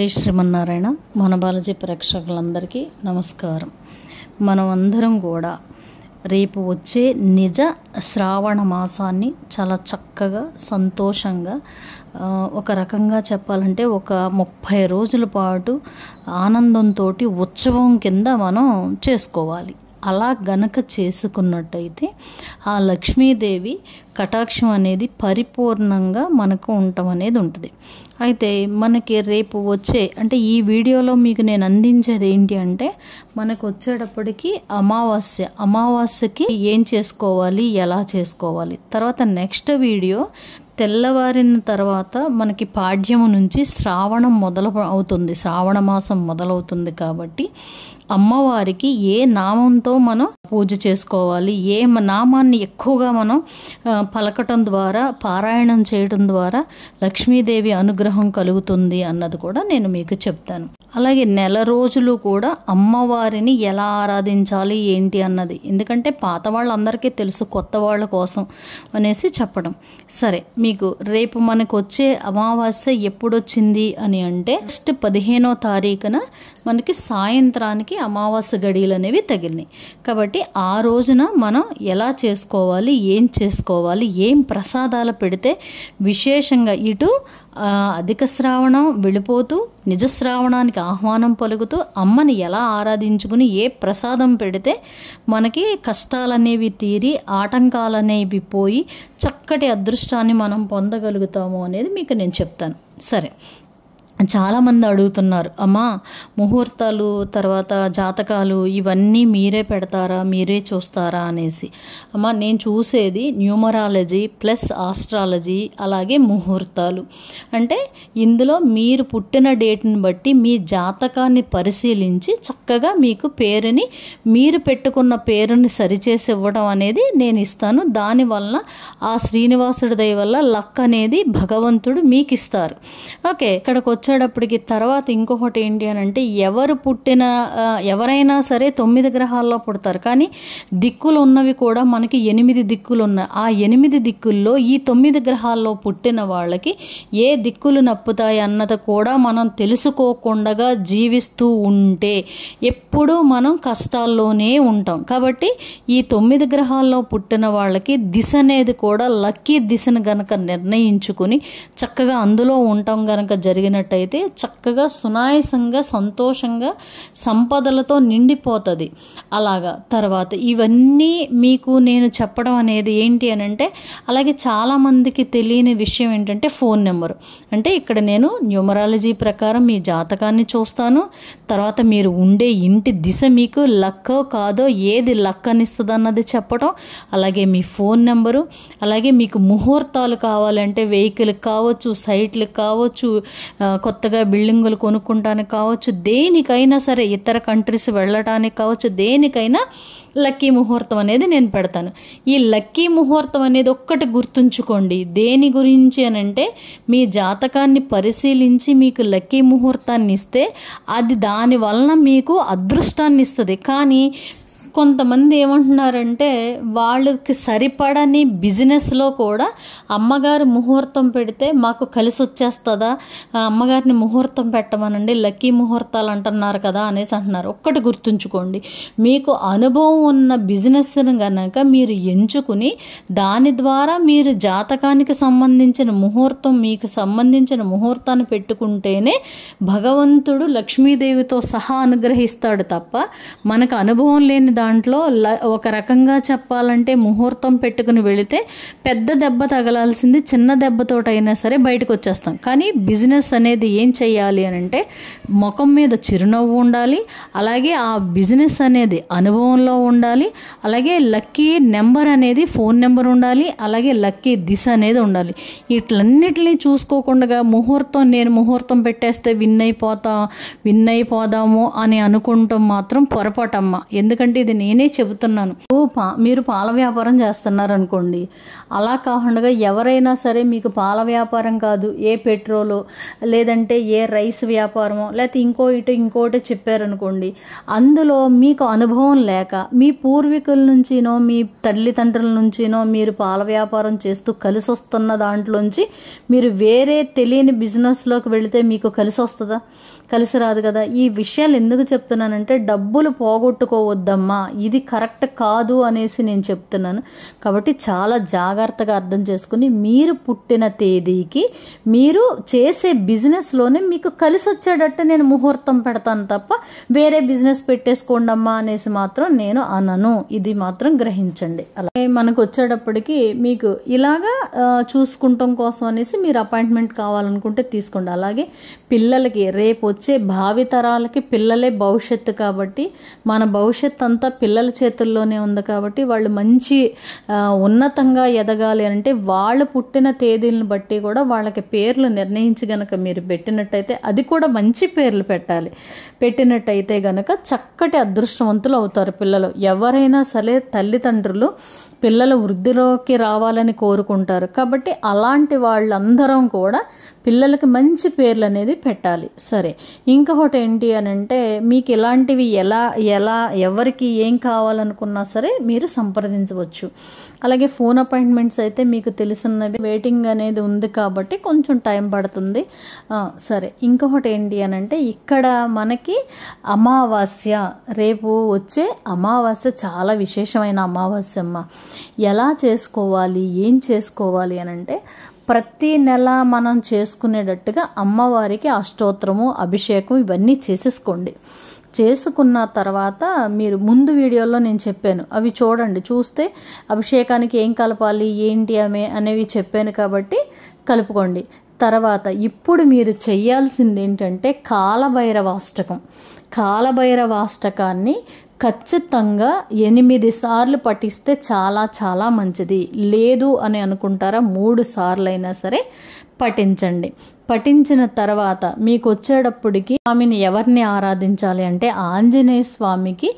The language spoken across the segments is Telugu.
జై శ్రీమన్నారాయణ మన బాలజీ ప్రేక్షకులందరికీ నమస్కారం మనం అందరం కూడా రేపు వచ్చే నిజ శ్రావణ మాసాన్ని చాలా చక్కగా సంతోషంగా ఒక రకంగా చెప్పాలంటే ఒక ముప్పై రోజుల పాటు ఆనందంతో ఉత్సవం కింద మనం చేసుకోవాలి అలా గనక చేసుకున్నట్టయితే ఆ లక్ష్మీదేవి కటాక్షం అనేది పరిపూర్ణంగా మనకు ఉండటం అనేది ఉంటుంది అయితే మనకి రేపు వచ్చే అంటే ఈ వీడియోలో మీకు నేను అందించేది ఏంటి అంటే మనకు వచ్చేటప్పటికి అమావాస్య అమావాస్యకి ఏం చేసుకోవాలి ఎలా చేసుకోవాలి తర్వాత నెక్స్ట్ వీడియో తెల్లవారిన తర్వాత మనకి పాడ్యము నుంచి శ్రావణం మొదలు అవుతుంది శ్రావణ మాసం మొదలవుతుంది కాబట్టి అమ్మవారికి ఏ నామంతో మనం పూజ చేసుకోవాలి ఏ నామాన్ని ఎక్కువగా మనం పలకటం ద్వారా పారాయణం చేయడం ద్వారా లక్ష్మీదేవి అనుగ్రహం కలుగుతుంది అన్నది కూడా నేను మీకు చెప్తాను అలాగే నెల రోజులు కూడా అమ్మవారిని ఎలా ఆరాధించాలి ఏంటి అన్నది ఎందుకంటే పాత వాళ్ళందరికీ తెలుసు కొత్త వాళ్ళ కోసం అనేసి చెప్పడం సరే మీకు రేపు మనకు వచ్చే అమావాస్య ఎప్పుడొచ్చింది అని అంటే నెక్స్ట్ పదిహేనో తారీఖున మనకి సాయంత్రానికి అమావాస్య గడియలు అనేవి తగిలినాయి కాబట్టి ఆ రోజున మనం ఎలా చేసుకోవాలి ఏం చేసుకోవాలి ఏం ప్రసాదాలు పెడితే విశేషంగా ఇటు అధిక శ్రావణం వెళ్ళిపోతూ నిజశ్రావణానికి ఆహ్వానం పలుకుతూ అమ్మని ఎలా ఆరాధించుకుని ఏ ప్రసాదం పెడితే మనకి కష్టాలనేవి తీరి ఆటంకాలనేవి పోయి చక్కటి అదృష్టాన్ని మనం పొందగలుగుతాము అనేది మీకు నేను చెప్తాను సరే చాలామంది అడుగుతున్నారు అమ్మా ముహూర్తాలు తర్వాత జాతకాలు ఇవన్నీ మీరే పెడతారా మీరే చూస్తారా అనేసి అమ్మా నేను చూసేది న్యూమరాలజీ ప్లస్ ఆస్ట్రాలజీ అలాగే ముహూర్తాలు అంటే ఇందులో మీరు పుట్టిన డేట్ని బట్టి మీ జాతకాన్ని పరిశీలించి చక్కగా మీకు పేరుని మీరు పెట్టుకున్న పేరుని సరిచేసి ఇవ్వడం అనేది నేను ఇస్తాను దానివల్ల ఆ శ్రీనివాసుడి దయ వల్ల లక్ అనేది భగవంతుడు మీకు ఇస్తారు ఓకే ఇక్కడికి వచ్చేటప్పటికి తర్వాత ఇంకొకటి ఏంటి అని అంటే ఎవరు పుట్టిన ఎవరైనా సరే తొమ్మిది గ్రహాల్లో పుడతారు కానీ దిక్కులు ఉన్నవి కూడా మనకి ఎనిమిది దిక్కులు ఉన్నాయి ఆ ఎనిమిది దిక్కుల్లో ఈ తొమ్మిది గ్రహాల్లో పుట్టిన వాళ్ళకి ఏ దిక్కులు నప్పుతాయి అన్నది కూడా మనం తెలుసుకోకుండా జీవిస్తూ ఉంటే ఎప్పుడూ మనం కష్టాల్లోనే ఉంటాం కాబట్టి ఈ తొమ్మిది గ్రహాల్లో పుట్టిన వాళ్ళకి దిశ అనేది కూడా లక్కీ దిశను గనక నిర్ణయించుకుని చక్కగా అందులో ఉండటం గనక జరిగినట్టయితే అయితే చక్కగా సునాయసంగా సంతోషంగా సంపదలతో నిండిపోతుంది అలాగా తర్వాత ఇవన్నీ మీకు నేను చెప్పడం అనేది ఏంటి అని అంటే అలాగే చాలామందికి తెలియని విషయం ఏంటంటే ఫోన్ నెంబరు అంటే ఇక్కడ నేను న్యూమరాలజీ ప్రకారం మీ జాతకాన్ని చూస్తాను తర్వాత మీరు ఉండే ఇంటి దిశ మీకు లక్కో కాదో ఏది లక్ అనిస్తుంది అన్నది చెప్పడం అలాగే మీ ఫోన్ నెంబరు అలాగే మీకు ముహూర్తాలు కావాలంటే వెహికల్కి కావచ్చు సైట్లకు కావచ్చు కొత్తగా బిల్డింగులు కొనుక్కుంటానికి కావచ్చు దేనికైనా సరే ఇతర కంట్రీస్ వెళ్ళటానికి కావచ్చు దేనికైనా లక్కీ ముహూర్తం అనేది నేను పెడతాను ఈ లక్కీ ముహూర్తం అనేది ఒక్కటి గుర్తుంచుకోండి దేని గురించి అని అంటే మీ జాతకాన్ని పరిశీలించి మీకు లక్కీ ముహూర్తాన్ని ఇస్తే అది దాని వలన మీకు అదృష్టాన్ని ఇస్తుంది కానీ కొంతమంది ఏమంటున్నారంటే వాళ్ళకి సరిపడని బిజినెస్లో కూడా అమ్మగారు ముహూర్తం పెడితే మాకు కలిసి వచ్చేస్తుందా అమ్మగారిని ముహూర్తం పెట్టమనండి లక్కీ ముహూర్తాలు అంటున్నారు కదా అనేసి అంటున్నారు ఒక్కటి గుర్తుంచుకోండి మీకు అనుభవం ఉన్న బిజినెస్ను కనుక మీరు ఎంచుకుని దాని ద్వారా మీరు జాతకానికి సంబంధించిన ముహూర్తం మీకు సంబంధించిన ముహూర్తాన్ని పెట్టుకుంటేనే భగవంతుడు లక్ష్మీదేవితో సహా అనుగ్రహిస్తాడు తప్ప మనకు అనుభవం లేని దాంట్లో ఒక రకంగా చెప్పాలంటే ముహూర్తం పెట్టుకుని వెళితే పెద్ద దెబ్బ తగలాల్సింది చిన్న దెబ్బతోటైనా సరే బయటకు వచ్చేస్తాం కానీ బిజినెస్ అనేది ఏం చేయాలి అని అంటే ముఖం మీద చిరునవ్వు ఉండాలి అలాగే ఆ బిజినెస్ అనేది అనుభవంలో ఉండాలి అలాగే లక్కీ నెంబర్ అనేది ఫోన్ నెంబర్ ఉండాలి అలాగే లక్కీ దిశ అనేది ఉండాలి వీటిలన్నిటిని చూసుకోకుండా ముహూర్తం నేను ముహూర్తం పెట్టేస్తే విన్ అయిపోతా విన్ అయిపోదాము అని అనుకుంటాం మాత్రం పొరపాటమ్మ ఎందుకంటే ఇది అనేది నేనే చెబుతున్నాను మీరు పాల వ్యాపారం చేస్తున్నారనుకోండి అలా కాకుండా ఎవరైనా సరే మీకు పాల వ్యాపారం కాదు ఏ పెట్రోలు లేదంటే ఏ రైస్ వ్యాపారమో లేకపోతే ఇంకో ఇటు ఇంకోటి చెప్పారనుకోండి అందులో మీకు అనుభవం లేక మీ పూర్వీకుల నుంచినో మీ తల్లిదండ్రుల నుంచినో మీరు పాల వ్యాపారం చేస్తూ కలిసి వస్తున్న దాంట్లోంచి మీరు వేరే తెలియని బిజినెస్లోకి వెళితే మీకు కలిసి వస్తుందా కలిసి రాదు కదా ఈ విషయాలు ఎందుకు చెప్తున్నానంటే డబ్బులు పోగొట్టుకోవద్దమ్మా ఇది కరెక్ట్ కాదు అనేసి నేను చెప్తున్నాను కాబట్టి చాలా జాగ్రత్తగా అర్థం చేసుకుని మీరు పుట్టిన తేదీకి మీరు చేసే బిజినెస్లోనే మీకు కలిసి వచ్చేటట్టు నేను ముహూర్తం పెడతాను తప్ప వేరే బిజినెస్ పెట్టేసుకోండి అమ్మా అనేసి మాత్రం నేను అనను ఇది మాత్రం గ్రహించండి అలాగే మనకు వచ్చేటప్పటికి మీకు ఇలాగా చూసుకుంటాం కోసం అనేసి మీరు అపాయింట్మెంట్ కావాలనుకుంటే తీసుకోండి అలాగే పిల్లలకి రేపు వచ్చే భావితరాలకి పిల్లలే భవిష్యత్తు కాబట్టి మన భవిష్యత్ అంతా పిల్లల చేతుల్లోనే ఉంది కాబట్టి వాళ్ళు మంచి ఉన్నతంగా ఎదగాలి అంటే వాళ్ళు పుట్టిన తేదీలను బట్టి కూడా వాళ్ళకి పేర్లు నిర్ణయించి గనక మీరు పెట్టినట్టయితే అది కూడా మంచి పేర్లు పెట్టాలి పెట్టినట్టయితే గనక చక్కటి అదృష్టవంతులు అవుతారు పిల్లలు ఎవరైనా సరే తల్లిదండ్రులు పిల్లలు వృద్ధిలోకి రావాలని కోరుకుంటారు కాబట్టి అలాంటి వాళ్ళందరం కూడా పిల్లలకి మంచి పేర్లు అనేది పెట్టాలి సరే ఇంకొకటి ఏంటి అని అంటే మీకు ఇలాంటివి ఎలా ఎలా ఎవరికి ఏం కావాలనుకున్నా సరే మీరు సంప్రదించవచ్చు అలాగే ఫోన్ అపాయింట్మెంట్స్ అయితే మీకు తెలిసినవి వెయిటింగ్ అనేది ఉంది కాబట్టి కొంచెం టైం పడుతుంది సరే ఇంకొకటి ఏంటి అని అంటే ఇక్కడ మనకి అమావాస్య రేపు వచ్చే అమావాస్య చాలా విశేషమైన అమావాస్య అమ్మ ఎలా చేసుకోవాలి ఏం చేసుకోవాలి అని అంటే ప్రతి నెల మనం చేసుకునేటట్టుగా అమ్మవారికి అష్టోత్తరము అభిషేకం ఇవన్నీ చేసేసుకోండి చేసుకున్న తర్వాత మీరు ముందు వీడియోలో నేను చెప్పాను అవి చూడండి చూస్తే అభిషేకానికి ఏం కలపాలి ఏంటి అమే అనేవి చెప్పాను కాబట్టి కలుపుకోండి తర్వాత ఇప్పుడు మీరు చేయాల్సింది ఏంటంటే కాలభైరవాష్టకం కాలభైరవాష్టకాన్ని ఖచ్చితంగా ఎనిమిది సార్లు పఠిస్తే చాలా చాలా మంచిది లేదు అని అనుకుంటారా మూడు సార్లు అయినా సరే పఠించండి పఠించిన తర్వాత మీకు వచ్చేటప్పటికి స్వామిని ఎవరిని ఆరాధించాలి అంటే ఆంజనేయ స్వామికి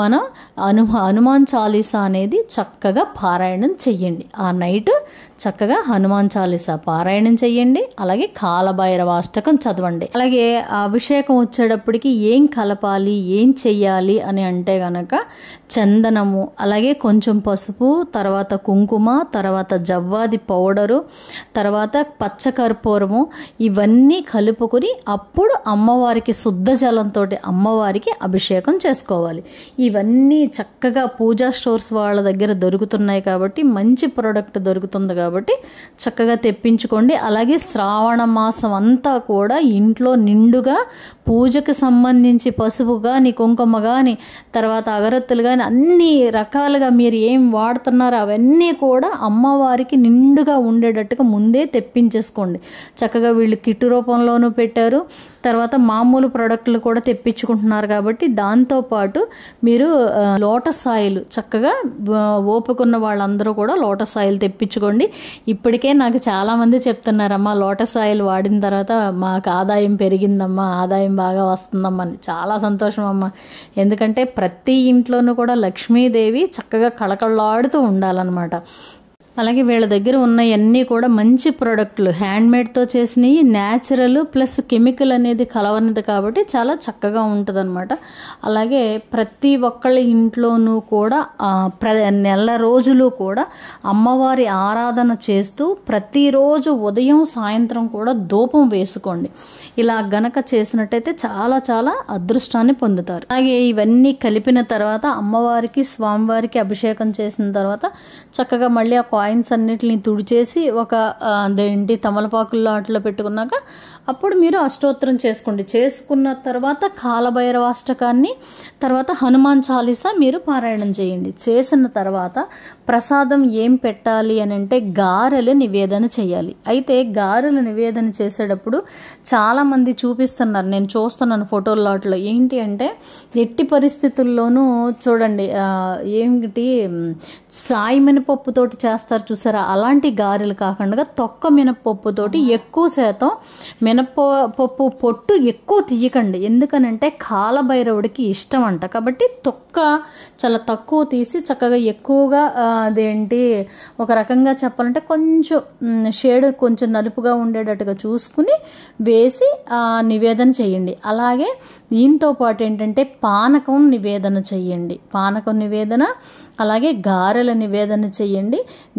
మనం అను హనుమాన్ చాలీసా అనేది చక్కగా పారాయణం చెయ్యండి ఆ నైట్ చక్కగా హనుమాన్ చాలీసా పారాయణం చెయ్యండి అలాగే కాలభైరవాష్టకం చదవండి అలాగే అభిషేకం వచ్చేటప్పటికి ఏం కలపాలి ఏం చెయ్యాలి అని అంటే గనక చందనము అలాగే కొంచెం పసుపు తర్వాత కుంకుమ తర్వాత జవ్వాది పౌడరు తర్వాత పచ్చ పంచకర్పూరము ఇవన్నీ కలుపుకొని అప్పుడు అమ్మవారికి శుద్ధ జలంతో అమ్మవారికి అభిషేకం చేసుకోవాలి ఇవన్నీ చక్కగా పూజా స్టోర్స్ వాళ్ళ దగ్గర దొరుకుతున్నాయి కాబట్టి మంచి ప్రోడక్ట్ దొరుకుతుంది కాబట్టి చక్కగా తెప్పించుకోండి అలాగే శ్రావణ మాసం అంతా కూడా ఇంట్లో నిండుగా పూజకు సంబంధించి పసుపు కానీ కుంకుమ కానీ తర్వాత అగరత్తులు కానీ అన్ని రకాలుగా మీరు ఏం వాడుతున్నారో అవన్నీ కూడా అమ్మవారికి నిండుగా ఉండేటట్టుగా ముందే తెప్పించేసుకోండి చేసుకోండి చక్కగా వీళ్ళు కిట్ రూపంలోనూ పెట్టారు తర్వాత మామూలు ప్రోడక్ట్లు కూడా తెప్పించుకుంటున్నారు కాబట్టి దాంతోపాటు మీరు లోటస్ ఆయిల్ చక్కగా ఓపుకున్న వాళ్ళందరూ కూడా లోటస్ ఆయిల్ తెప్పించుకోండి ఇప్పటికే నాకు చాలామంది చెప్తున్నారమ్మా లోటస్ ఆయిల్ వాడిన తర్వాత మాకు ఆదాయం పెరిగిందమ్మా ఆదాయం బాగా వస్తుందమ్మా అని చాలా సంతోషం అమ్మ ఎందుకంటే ప్రతి ఇంట్లోనూ కూడా లక్ష్మీదేవి చక్కగా కళకళలాడుతూ ఉండాలన్నమాట అలాగే వీళ్ళ దగ్గర ఉన్నవన్నీ కూడా మంచి ప్రోడక్ట్లు హ్యాండ్మేడ్తో చేసినవి న్యాచురల్ ప్లస్ కెమికల్ అనేది కలవనిది కాబట్టి చాలా చక్కగా ఉంటుందన్నమాట అలాగే ప్రతి ఒక్కళ్ళ ఇంట్లోనూ కూడా ప్ర నెల రోజులు కూడా అమ్మవారి ఆరాధన చేస్తూ ప్రతిరోజు ఉదయం సాయంత్రం కూడా ధూపం వేసుకోండి ఇలా గనక చేసినట్టయితే చాలా చాలా అదృష్టాన్ని పొందుతారు అలాగే ఇవన్నీ కలిపిన తర్వాత అమ్మవారికి స్వామివారికి అభిషేకం చేసిన తర్వాత చక్కగా మళ్ళీ ఆ కాయిన్స్ అన్నిటిని తుడిచేసి ఒక అదేంటి తమలపాకుల్లో అట్లా పెట్టుకున్నాక అప్పుడు మీరు అష్టోత్తరం చేసుకోండి చేసుకున్న తర్వాత కాలభైరవాష్టకాన్ని తర్వాత హనుమాన్ చాలీసా మీరు పారాయణం చేయండి చేసిన తర్వాత ప్రసాదం ఏం పెట్టాలి అని అంటే గారెలు నివేదన చేయాలి అయితే గారెలు నివేదన చేసేటప్పుడు చాలామంది చూపిస్తున్నారు నేను చూస్తున్నాను ఫోటోలాట్లో ఏంటి అంటే ఎట్టి పరిస్థితుల్లోనూ చూడండి ఏమిటి సాయి మినపప్పుతోటి చేస్తారు చూసారా అలాంటి గారెలు కాకుండా తొక్క మినపప్పుతోటి ఎక్కువ శాతం మిన మినప పప్పు పొట్టు ఎక్కువ తీయకండి ఎందుకనంటే కాలభైరవుడికి ఇష్టం అంట కాబట్టి తొక్క చాలా తక్కువ తీసి చక్కగా ఎక్కువగా అదేంటి ఒక రకంగా చెప్పాలంటే కొంచెం షేడ్ కొంచెం నలుపుగా ఉండేటట్టుగా చూసుకుని వేసి నివేదన చేయండి అలాగే దీంతో పాటు ఏంటంటే పానకం నివేదన చేయండి పానకం నివేదన అలాగే గారెల నివేదన చేయండి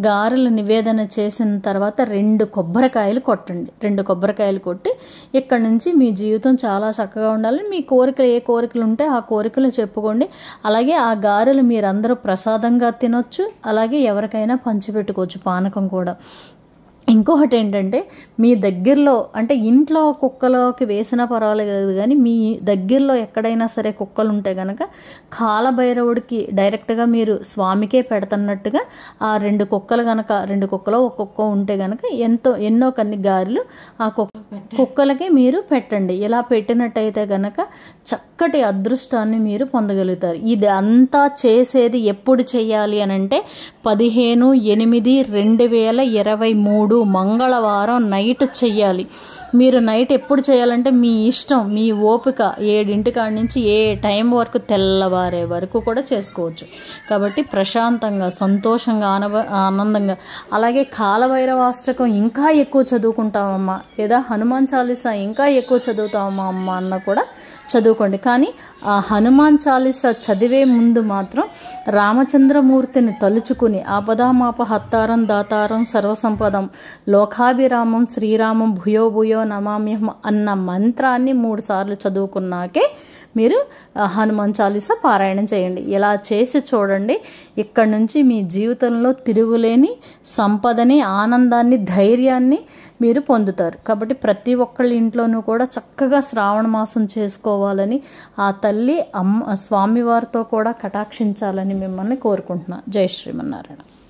గారెల నివేదన చేసిన తర్వాత రెండు కొబ్బరికాయలు కొట్టండి రెండు కొబ్బరికాయలు కొట్టి కాబట్టి ఇక్కడ నుంచి మీ జీవితం చాలా చక్కగా ఉండాలి మీ కోరికలు ఏ కోరికలు ఉంటే ఆ కోరికలు చెప్పుకోండి అలాగే ఆ గారెలు మీరందరూ ప్రసాదంగా తినొచ్చు అలాగే ఎవరికైనా పంచిపెట్టుకోవచ్చు పానకం కూడా ఇంకొకటి ఏంటంటే మీ దగ్గరలో అంటే ఇంట్లో కుక్కలోకి వేసినా పర్వాలేదు కానీ మీ దగ్గరలో ఎక్కడైనా సరే కుక్కలు ఉంటే కనుక కాలభైరవుడికి డైరెక్ట్గా మీరు స్వామికే పెడుతున్నట్టుగా ఆ రెండు కుక్కలు కనుక రెండు కుక్కలో ఒక్కొక్క ఉంటే కనుక ఎంతో ఎన్నో కొన్ని గారెలు ఆ కుక్కలకి మీరు పెట్టండి ఇలా పెట్టినట్టయితే కనుక చక్కటి అదృష్టాన్ని మీరు పొందగలుగుతారు ఇది అంతా చేసేది ఎప్పుడు చేయాలి అని అంటే పదిహేను ఎనిమిది రెండు వేల ఇరవై మూడు మంగళవారం నైట్ చెయ్యాలి మీరు నైట్ ఎప్పుడు చేయాలంటే మీ ఇష్టం మీ ఓపిక ఏడింటి కాడి నుంచి ఏ టైం వరకు తెల్లవారే వరకు కూడా చేసుకోవచ్చు కాబట్టి ప్రశాంతంగా సంతోషంగా ఆనవ ఆనందంగా అలాగే కాలభైరవాష్టకం ఇంకా ఎక్కువ చదువుకుంటామమ్మా లేదా హనుమాన్ చాలీస ఇంకా ఎక్కువ చదువుతామమ్మా అమ్మ అన్న కూడా చదువుకోండి కానీ ఆ హనుమాన్ చాలీస చదివే ముందు మాత్రం రామచంద్రమూర్తిని తలుచుకుని ఆపదామాప హత్తారం దాతారం సర్వసంపదం లోకాభిరామం శ్రీరామం భూయో భూయో నమామ్యహం అన్న మంత్రాన్ని మూడుసార్లు చదువుకున్నాకే మీరు హనుమాన్ చాలీసా పారాయణం చేయండి ఇలా చేసి చూడండి ఇక్కడ నుంచి మీ జీవితంలో తిరుగులేని సంపదని ఆనందాన్ని ధైర్యాన్ని మీరు పొందుతారు కాబట్టి ప్రతి ఒక్కళ్ళ ఇంట్లోనూ కూడా చక్కగా శ్రావణ మాసం చేసుకోవాలని ఆ తల్లి అమ్మ స్వామివారితో కూడా కటాక్షించాలని మిమ్మల్ని కోరుకుంటున్నాను జై శ్రీమన్నారాయణ